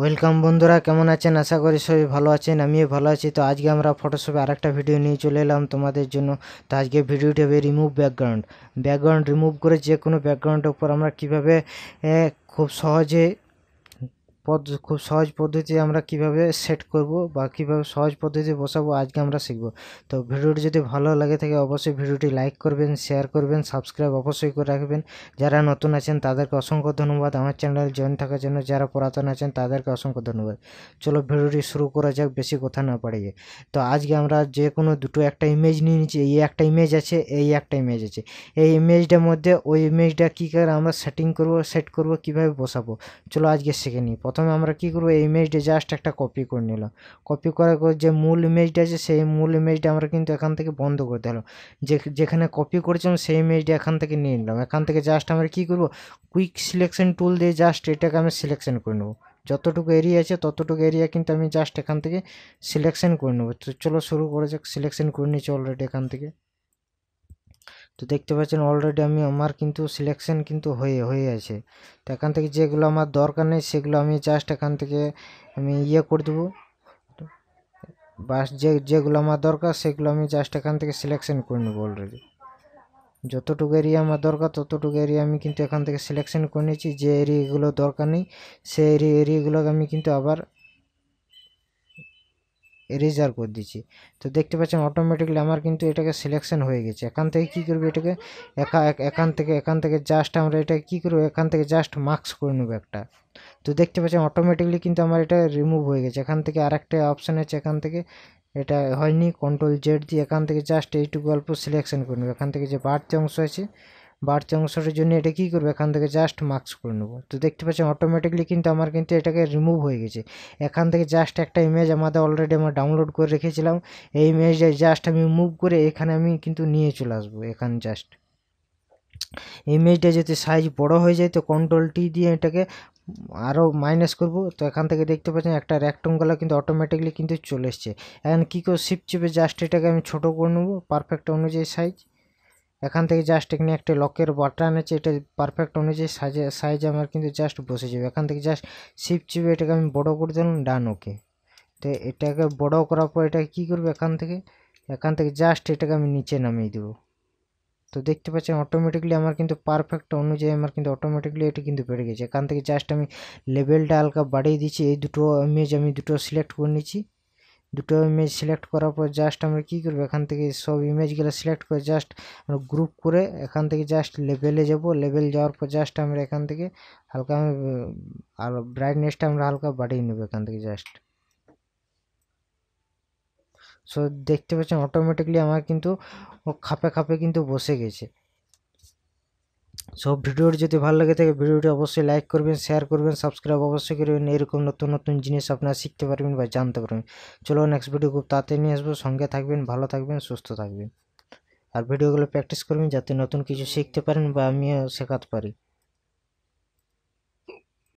welcome বন্ধুরা কেমন আছেন আশা করি সবাই ভালো আছেন আমিও ভালো আছি তো আজকে আমরা ফটোশপে আরেকটা ভিডিও নিয়ে চলে এলাম তোমাদের জন্য তো আজকে ভিডিওটি হবে রিমুভ ব্যাকগ্রাউন্ড ব্যাকগ্রাউন্ড রিমুভ করে যে কোনো ব্যাকগ্রাউন্ডের উপর আমরা কিভাবে খুব সহজে পদ খুব সহজ পদ্ধতি আমরা কিভাবে সেট করব বা কিভাবে সহজ পদ্ধতি বসাবো আজকে আমরা শিখব তো ভিডিওটি যদি ভালো লাগে থাকে অবশ্যই ভিডিওটি লাইক করবেন শেয়ার করবেন সাবস্ক্রাইব অবশ্যই করে রাখবেন যারা নতুন আছেন তাদেরকে অসংখ্য ধন্যবাদ আমার চ্যানেল জয়েন থাকার জন্য যারা পুরাতন আছেন তাদেরকে অসংখ্য ধন্যবাদ চলো ভিডিওটি শুরু করা যাক বেশি কথা না পাড়িয়ে তো আজকে আমরা যে কোনো দুটো একটা ইমেজ নিয়ে নিচ্ছি এই একটা ইমেজ আছে এই একটা ইমেজ আছে এই ইমেজটার মধ্যে ওই ইমেজটা কী করে আমরা সেটিং করব সেট করব কিভাবে বসাবো চলো আজকে শিখে নিই প্রথমে আমরা কি করব এই ইমেজটি জাস্ট একটা কপি করে নিলাম কপি করার পর যে মূল ইমেজটা আছে সেই মূল ইমেজটা আমরা কিন্তু এখান থেকে বন্ধ করতে হলো যেখানে কপি করেছিলাম সেই ইমেজটা এখান থেকে নিয়ে নিলাম এখান থেকে জাস্ট আমরা কি করব কুইক সিলেকশন টুল দিয়ে জাস্ট এটাকে আমি সিলেকশন করে নেবো যতটুকু এরিয়া আছে ততটুকু এরিয়া কিন্তু আমি জাস্ট এখান থেকে সিলেকশন করে নেবো তো চলো শুরু করে যাক সিলেকশন করে নিচ্ছি অলরেডি এখান থেকে তো দেখতে পাচ্ছেন অলরেডি আমি আমার কিন্তু সিলেকশন কিন্তু হয়ে হয়ে আছে তো এখান থেকে যেগুলো আমার দরকার নেই সেগুলো আমি জাস্ট এখান থেকে আমি ইয়ে করে দেবো বাস যে যেগুলো আমার দরকার সেগুলো আমি জাস্ট এখান থেকে সিলেকশন করে নেব অলরেডি যতটুকু এরিয়া আমার দরকার ততটুকু এরিয়া আমি কিন্তু এখান থেকে সিলেকশন করে নিয়েছি যে এরিয়াগুলো দরকার নেই সেই এরিয়া এরিয়াগুলোকে আমি কিন্তু আবার এরেজার করে দিচ্ছি তো দেখতে পাচ্ছেন অটোমেটিকলি আমার কিন্তু এটাকে সিলেকশন হয়ে গেছে এখান থেকে কি করবে এটাকে একা এখান থেকে এখান থেকে জাস্ট আমরা এটাকে কী করবো এখান থেকে জাস্ট মাস্ক করে নেবো একটা তো দেখতে পাচ্ছেন অটোমেটিকলি কিন্তু আমার এটা রিমুভ হয়ে গেছে এখান থেকে আরেকটা অপশান আছে এখান থেকে এটা হয়নি কন্ট্রোল জেড দিয়ে এখান থেকে জাস্ট এইটুকু অল্প সিলেকশন করে নেবে এখান থেকে যে বাড়তি অংশ আছে বাড়তি অংশটার জন্য এটা কী করবো এখান থেকে জাস্ট মাস্ক করে নেবো তো দেখতে পাচ্ছেন অটোমেটিকলি কিন্তু আমার কিন্তু এটাকে রিমুভ হয়ে গেছে এখান থেকে জাস্ট একটা ইমেজ আমাদের অলরেডি আমরা ডাউনলোড করে রেখেছিলাম এই ইমেজে জাস্ট আমি মুভ করে এখানে আমি কিন্তু নিয়ে চলে আসবো এখানে জাস্ট ইমেজটা যদি সাইজ বড় হয়ে যায় তো কন্ট্রোল টি দিয়ে এটাকে আরও মাইনাস করব তো এখান থেকে দেখতে পাচ্ছেন একটা র্যাক্টঙ্গলা কিন্তু অটোমেটিকলি কিন্তু চলে এসছে এখন কী করে শিপ চিপে জাস্ট এটাকে আমি ছোটো করে নেবো পারফেক্ট অনুযায়ী সাইজ এখান থেকে জাস্ট এখানে একটা লকের বাটন আছে এটা পারফেক্ট অনুযায়ী সাইজে সাইজ আমার কিন্তু জাস্ট বসে যাবে এখান থেকে জাস্ট শিপ চিপে এটাকে আমি বড়ো করে দিলাম ডান ওকে তো এটাকে বড় করার পর এটাকে কী করবে এখান থেকে এখান থেকে জাস্ট এটাকে আমি নিচে নামিয়ে দেবো তো দেখতে পাচ্ছেন অটোমেটিকলি আমার কিন্তু পারফেক্ট অনুযায়ী আমার কিন্তু অটোমেটিকলি এটি কিন্তু বেড়ে গেছে এখান থেকে জাস্ট আমি লেভেলটা হালকা বাড়িয়ে দিচ্ছি এই দুটো ইমেজ আমি দুটো সিলেক্ট করে নিচ্ছি দুটো ইমেজ সিলেক্ট করার পর জাস্ট আমরা কী করবো এখান থেকে সব ইমেজগুলো সিলেক্ট করে জাস্ট আমরা গ্রুপ করে এখান থেকে জাস্ট লেভেলে যাব লেভেল যাওয়ার পর জাস্ট আমরা এখান থেকে হালকা আর ব্রাইটনেসটা আমরা হালকা বাড়িয়ে নেব এখান থেকে জাস্ট সো দেখতে পাচ্ছেন অটোমেটিকলি আমার কিন্তু খাপে খাপে কিন্তু বসে গেছে সব ভিডিওটি যদি ভালো লাগে থাকে ভিডিওটি অবশ্যই লাইক করবেন শেয়ার করবেন সাবস্ক্রাইব অবশ্যই করবেন এরকম নতুন নতুন জিনিস আপনারা শিখতে পারবেন বা জানতে পারবেন চলো নেক্সট ভিডিও খুব তাড়াতাড়ি নিয়ে আসবো সঙ্গে থাকবেন ভালো থাকবেন সুস্থ থাকবেন আর ভিডিওগুলো প্র্যাকটিস করবেন যাতে নতুন কিছু শিখতে পারেন বা আমিও শেখাতে পারি